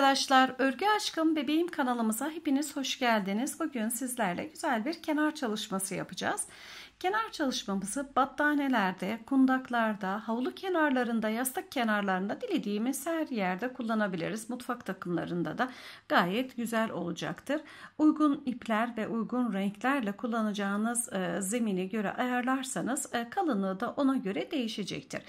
arkadaşlar örgü aşkım bebeğim kanalımıza hepiniz hoş geldiniz. Bugün sizlerle güzel bir kenar çalışması yapacağız. Kenar çalışmamızı battanelerde, kundaklarda, havlu kenarlarında, yastık kenarlarında dilediğimiz her yerde kullanabiliriz. Mutfak takımlarında da gayet güzel olacaktır. Uygun ipler ve uygun renklerle kullanacağınız e, zemini göre ayarlarsanız e, kalınlığı da ona göre değişecektir.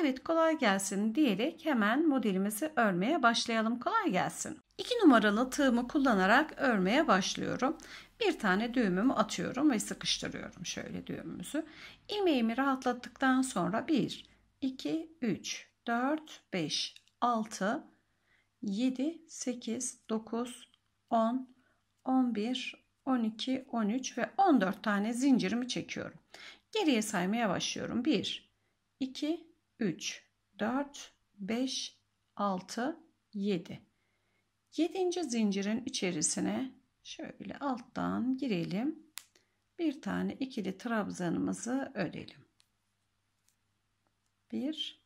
Evet kolay gelsin diyerek hemen modelimizi örmeye başlayalım. Kolay gelsin. 2 numaralı tığımı kullanarak örmeye başlıyorum. Bir tane düğümümü atıyorum ve sıkıştırıyorum şöyle düğümümüzü. İlmeğimi rahatlattıktan sonra 1, 2, 3, 4, 5, 6, 7, 8, 9, 10, 11, 12, 13 ve 14 tane zincirimi çekiyorum. Geriye saymaya başlıyorum. 1, 2, 3, 4, 5, 6, 7. Yedinci zincirin içerisine şöyle alttan girelim. Bir tane ikili trabzanımızı örelim. Bir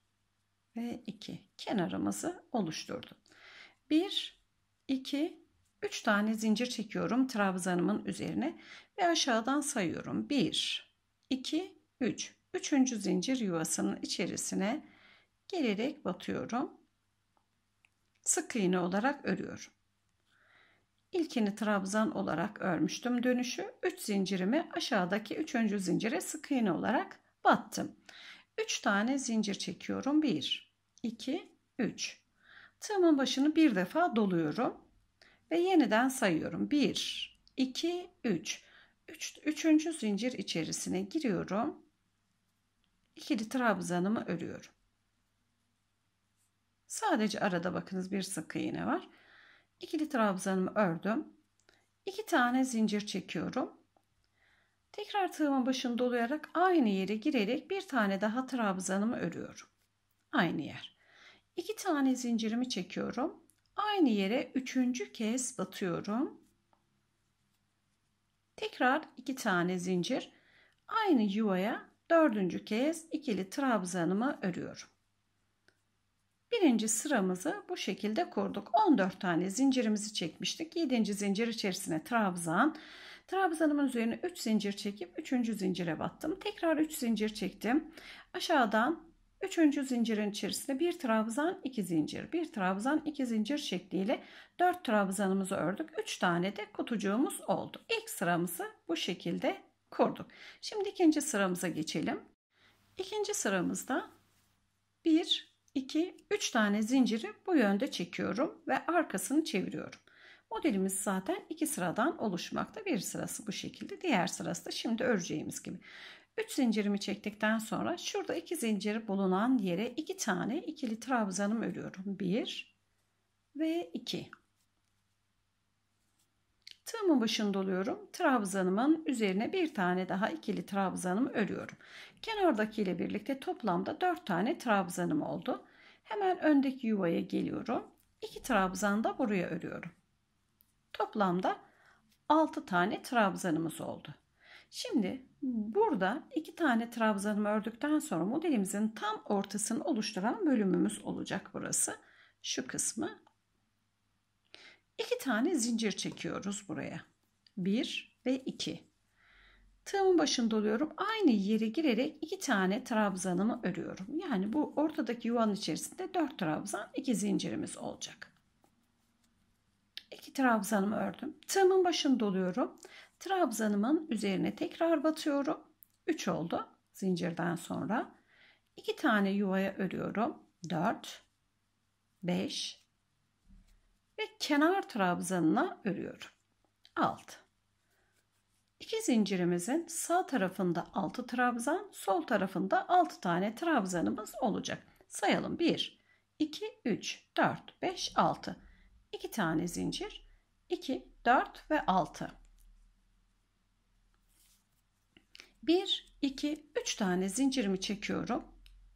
ve iki kenarımızı oluşturdum. Bir, iki, üç tane zincir çekiyorum trabzanımın üzerine ve aşağıdan sayıyorum. Bir, iki, üç. Üçüncü zincir yuvasının içerisine girerek batıyorum sık iğne olarak örüyorum. İlkini trabzan olarak örmüştüm dönüşü. 3 zincirimi aşağıdaki 3. zincire sık iğne olarak battım. 3 tane zincir çekiyorum. 1, 2, 3. Tığımın başını bir defa doluyorum ve yeniden sayıyorum. 1, 2, 3. 3. Üçüncü zincir içerisine giriyorum. İkili trabzanımı örüyorum. Sadece arada bakınız bir sık iğne var. İkili trabzanımı ördüm. İki tane zincir çekiyorum. Tekrar tığımın başını dolayarak aynı yere girerek bir tane daha trabzanımı örüyorum. Aynı yer. İki tane zincirimi çekiyorum. Aynı yere üçüncü kez batıyorum. Tekrar iki tane zincir. Aynı yuvaya dördüncü kez ikili trabzanımı örüyorum. Birinci sıramızı bu şekilde kurduk. 14 tane zincirimizi çekmiştik. 7. zincir içerisine trabzan. Trabzanımın üzerine 3 zincir çekip 3. zincire battım. Tekrar 3 zincir çektim. Aşağıdan 3. zincirin içerisine 1 trabzan 2 zincir 1 trabzan 2 zincir şekliyle 4 trabzanımızı ördük. 3 tane de kutucuğumuz oldu. İlk sıramızı bu şekilde kurduk. Şimdi ikinci sıramıza geçelim. İkinci sıramızda 1 2, 3 tane zinciri bu yönde çekiyorum ve arkasını çeviriyorum. Modelimiz zaten iki sıradan oluşmakta. Bir sırası bu şekilde, diğer sırası da şimdi öreceğimiz gibi. 3 zincirimi çektikten sonra şurada 2 zinciri bulunan yere 2 tane ikili trabzanım örüyorum. 1 ve 2. Tığımın başını doluyorum. Trabzanımın üzerine bir tane daha ikili trabzanımı örüyorum. Kenardaki ile birlikte toplamda 4 tane trabzanım oldu. Hemen öndeki yuvaya geliyorum. 2 trabzan da buraya örüyorum. Toplamda 6 tane trabzanımız oldu. Şimdi burada 2 tane trabzanımı ördükten sonra modelimizin tam ortasını oluşturan bölümümüz olacak burası. Şu kısmı İki tane zincir çekiyoruz buraya. Bir ve iki. Tığımın başını doluyorum. Aynı yere girerek iki tane trabzanımı örüyorum. Yani bu ortadaki yuvanın içerisinde dört trabzan, iki zincirimiz olacak. İki trabzanımı ördüm. Tığımın başını doluyorum. Trabzanımın üzerine tekrar batıyorum. Üç oldu zincirden sonra. İki tane yuvaya örüyorum. Dört, beş, ve kenar trabzanına örüyorum. 6. İki zincirimizin sağ tarafında 6 trabzan, sol tarafında 6 tane trabzanımız olacak. Sayalım 1, 2, 3, 4, 5, 6. 2 tane zincir, 2, 4 ve 6. 1, 2, 3 tane zincirimi çekiyorum.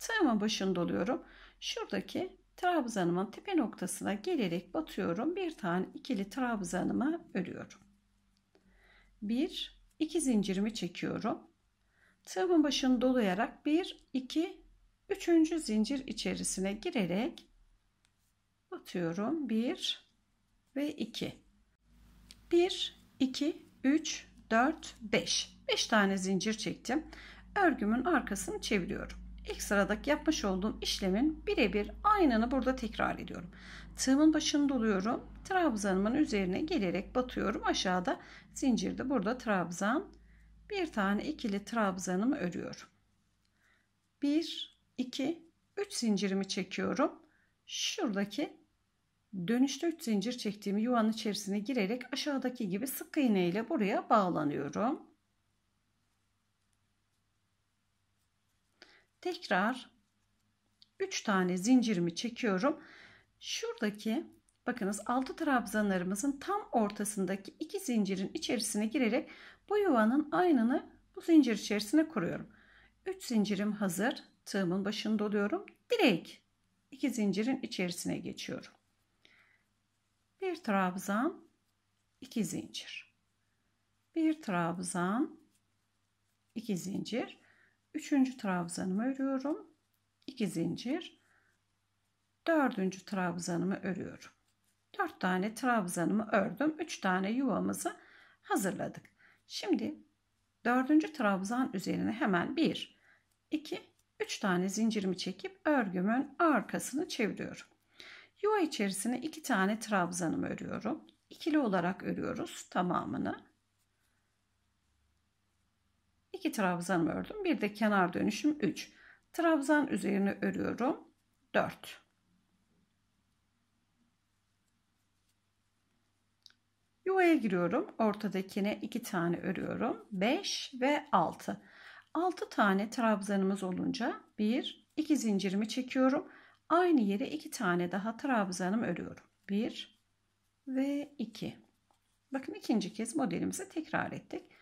Tığımın başını doluyorum. Şuradaki trabzanımın tepe noktasına gelerek batıyorum. Bir tane ikili trabzanımı örüyorum. Bir, iki zincirimi çekiyorum. Tığımın başını dolayarak bir, iki, üçüncü zincir içerisine girerek batıyorum. Bir ve iki. Bir, iki, üç, dört, beş. Beş tane zincir çektim. Örgümün arkasını çeviriyorum ilk sıradaki yapmış olduğum işlemin birebir aynını burada tekrar ediyorum. Tığımın başını doluyorum. Trabzanımın üzerine gelerek batıyorum. Aşağıda zincirde burada trabzan. Bir tane ikili trabzanımı örüyorum. 1, 2, 3 zincirimi çekiyorum. Şuradaki dönüşte 3 zincir çektiğim yuvanın içerisine girerek aşağıdaki gibi sık iğne ile buraya bağlanıyorum. tekrar 3 tane zincirimi çekiyorum. Şuradaki bakınız 6 trabzanlarımızın tam ortasındaki 2 zincirin içerisine girerek bu yuvanın aynını bu zincir içerisine kuruyorum. 3 zincirim hazır. Tığımın başını doluyorum. Direkt 2 zincirin içerisine geçiyorum. Bir trabzan, 2 zincir. Bir trabzan, 2 zincir. Üçüncü trabzanımı örüyorum. 2 zincir. Dördüncü trabzanımı örüyorum. 4 tane trabzanımı ördüm. 3 tane yuvamızı hazırladık. Şimdi dördüncü trabzan üzerine hemen 1, 2, 3 tane zincirimi çekip örgümün arkasını çeviriyorum. Yuva içerisine 2 tane trabzanımı örüyorum. İkili olarak örüyoruz tamamını. 2 trabzan ördüm. Bir de kenar dönüşüm 3. Trabzan üzerine örüyorum. 4. Yuvaya giriyorum. Ortadakine 2 tane örüyorum. 5 ve 6. 6 tane trabzanımız olunca 1, 2 zincirimi çekiyorum. Aynı yere 2 tane daha trabzanım örüyorum. 1 ve 2. Bakın ikinci kez modelimizi tekrar ettik.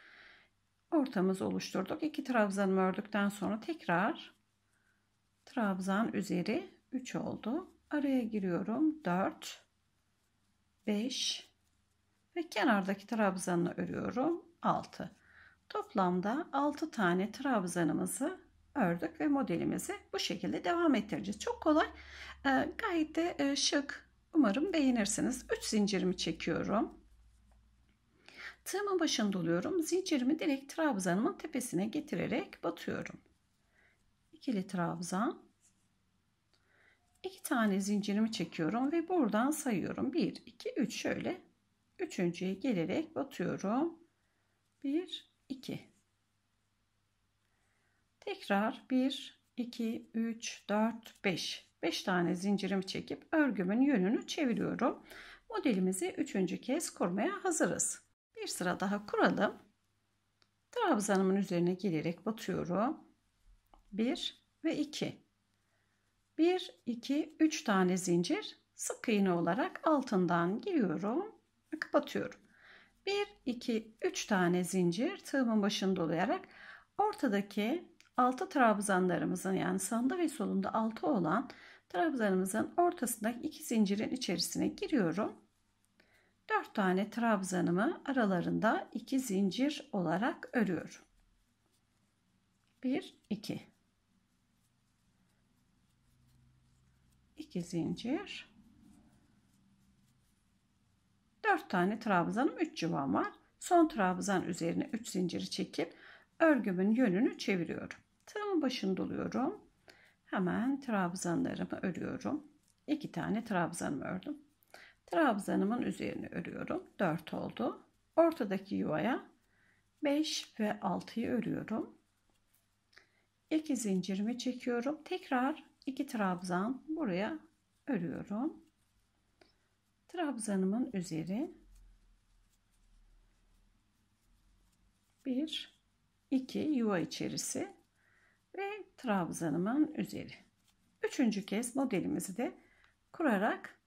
Ortamız oluşturduk. İki trabzanımı ördükten sonra tekrar trabzan üzeri 3 oldu. Araya giriyorum 4 5 ve kenardaki trabzanını örüyorum 6. Toplamda 6 tane trabzanımızı ördük ve modelimizi bu şekilde devam ettireceğiz. Çok kolay. Ee, gayet de e, şık. Umarım beğenirsiniz. 3 zincirimi çekiyorum. Tığımın başında oluyorum. Zincirimi direkt trabzanımın tepesine getirerek batıyorum. İkili trabzan. İki tane zincirimi çekiyorum ve buradan sayıyorum. 1, 2, 3 şöyle. Üçüncüye gelerek batıyorum. 1, 2. Tekrar 1, 2, 3, 4, 5. 5 tane zincirimi çekip örgümün yönünü çeviriyorum. Modelimizi üçüncü kez kurmaya hazırız. Bir sıra daha kuralım. Trabzanımın üzerine gelerek batıyorum. 1 ve 2. 1, 2, 3 tane zincir sık iğne olarak altından giriyorum ve kapatıyorum. 1, 2, 3 tane zincir tığımın başını dolayarak ortadaki 6 trabzanlarımızın yani sağında ve solunda 6 olan trabzanımızın ortasındaki 2 zincirin içerisine giriyorum 4 tane trabzanımı aralarında 2 zincir olarak örüyorum. 1 2 2 zincir 4 tane trabzanım 3 civan var. Son trabzan üzerine 3 zinciri çekip örgümün yönünü çeviriyorum. Tığımın başını doluyorum. Hemen trabzanlarımı örüyorum. 2 tane trabzanımı ördüm trabzanımın üzerine örüyorum. 4 oldu. Ortadaki yuvaya 5 ve 6'yı örüyorum. 2 zincirimi çekiyorum. Tekrar 2 trabzan buraya örüyorum. Trabzanımın üzeri 1 2 yuva içerisi ve trabzanımın üzeri. Üçüncü kez modelimizi de kurarak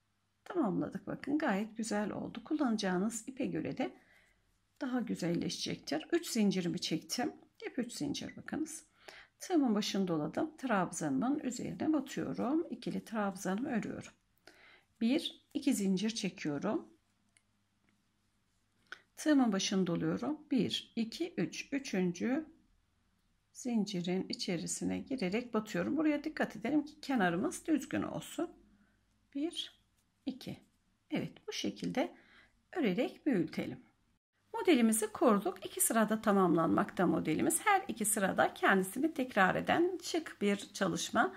tamamladık. Bakın gayet güzel oldu. Kullanacağınız ipe göre de daha güzelleşecektir. 3 zincirimi çektim. Hep 3 zincir bakınız. Tığımın başını doladım. Trabzanın üzerine batıyorum. İkili trabzanı örüyorum. 1 2 zincir çekiyorum. Tığımın başını doluyorum. 1 2 3 3. zincirin içerisine girerek batıyorum. Buraya dikkat edelim ki kenarımız düzgün olsun. 1 2. Evet bu şekilde örerek büyütelim. Modelimizi kurduk. İki sırada tamamlanmakta modelimiz. Her iki sırada kendisini tekrar eden şık bir çalışma.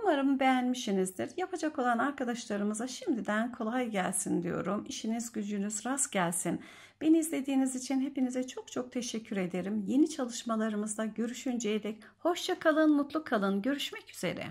Umarım beğenmişsinizdir. Yapacak olan arkadaşlarımıza şimdiden kolay gelsin diyorum. İşiniz gücünüz rast gelsin. Beni izlediğiniz için hepinize çok çok teşekkür ederim. Yeni çalışmalarımızda görüşünceye dek hoşça kalın, mutlu kalın. Görüşmek üzere.